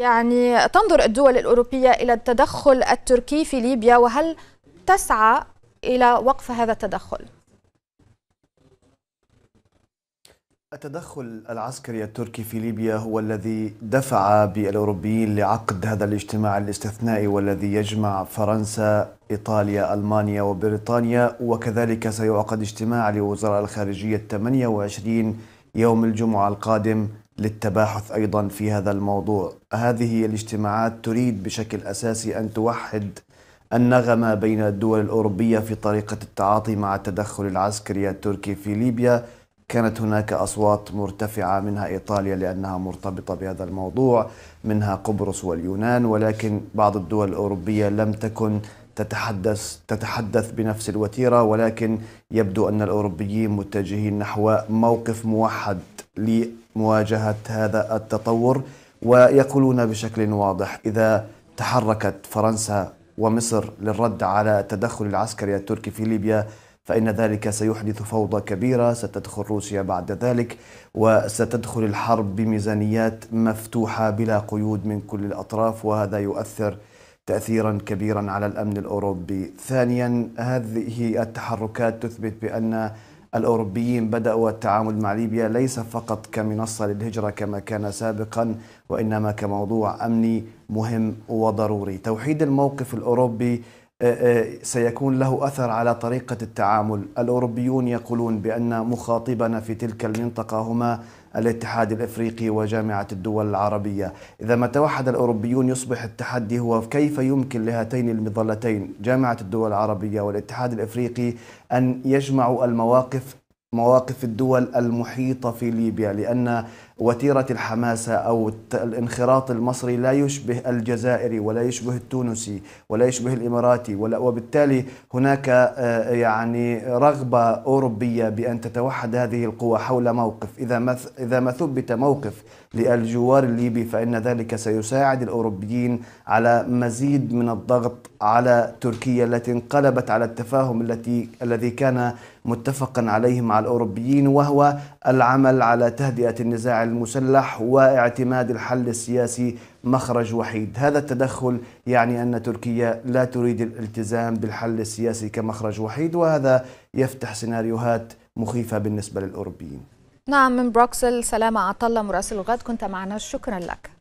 يعني تنظر الدول الأوروبية إلى التدخل التركي في ليبيا وهل تسعى إلى وقف هذا التدخل؟ التدخل العسكري التركي في ليبيا هو الذي دفع بالأوروبيين لعقد هذا الاجتماع الاستثنائي والذي يجمع فرنسا إيطاليا ألمانيا وبريطانيا وكذلك سيعقد اجتماع لوزراء الخارجية 28 يوم الجمعة القادم للتباحث ايضا في هذا الموضوع هذه الاجتماعات تريد بشكل اساسي ان توحد النغمه بين الدول الاوروبيه في طريقه التعاطي مع التدخل العسكري التركي في ليبيا كانت هناك اصوات مرتفعه منها ايطاليا لانها مرتبطه بهذا الموضوع منها قبرص واليونان ولكن بعض الدول الاوروبيه لم تكن تتحدث تتحدث بنفس الوتيره ولكن يبدو ان الاوروبيين متجهين نحو موقف موحد مواجهة هذا التطور ويقولون بشكل واضح إذا تحركت فرنسا ومصر للرد على التدخل العسكري التركي في ليبيا فإن ذلك سيحدث فوضى كبيرة ستدخل روسيا بعد ذلك وستدخل الحرب بميزانيات مفتوحة بلا قيود من كل الأطراف وهذا يؤثر تأثيرا كبيرا على الأمن الأوروبي ثانيا هذه التحركات تثبت بأن الأوروبيين بدأوا التعامل مع ليبيا ليس فقط كمنصة للهجرة كما كان سابقا وإنما كموضوع أمني مهم وضروري توحيد الموقف الأوروبي آه، آه، سيكون له أثر على طريقة التعامل الأوروبيون يقولون بأن مخاطبنا في تلك المنطقة هما الاتحاد الافريقي وجامعه الدول العربيه، اذا ما توحد الاوروبيون يصبح التحدي هو كيف يمكن لهاتين المظلتين جامعه الدول العربيه والاتحاد الافريقي ان يجمعوا المواقف مواقف الدول المحيطه في ليبيا لان وتيرة الحماسة أو الانخراط المصري لا يشبه الجزائري ولا يشبه التونسي ولا يشبه الإماراتي ولا وبالتالي هناك آه، يعني رغبة أوروبية بأن تتوحد هذه القوى حول موقف إذا ما إذا ما ثبت موقف للجوار الليبي فإن ذلك سيساعد الأوروبيين على مزيد من الضغط على تركيا التي انقلبت على التفاهم التي الذي كان متفقا عليه مع الأوروبيين وهو العمل على تهدئة النزاع المسلح واعتماد الحل السياسي مخرج وحيد هذا التدخل يعني أن تركيا لا تريد الالتزام بالحل السياسي كمخرج وحيد وهذا يفتح سيناريوهات مخيفة بالنسبة للأوروبيين نعم من بروكسل سلامة عطلة مراسل الغد كنت معنا شكرا لك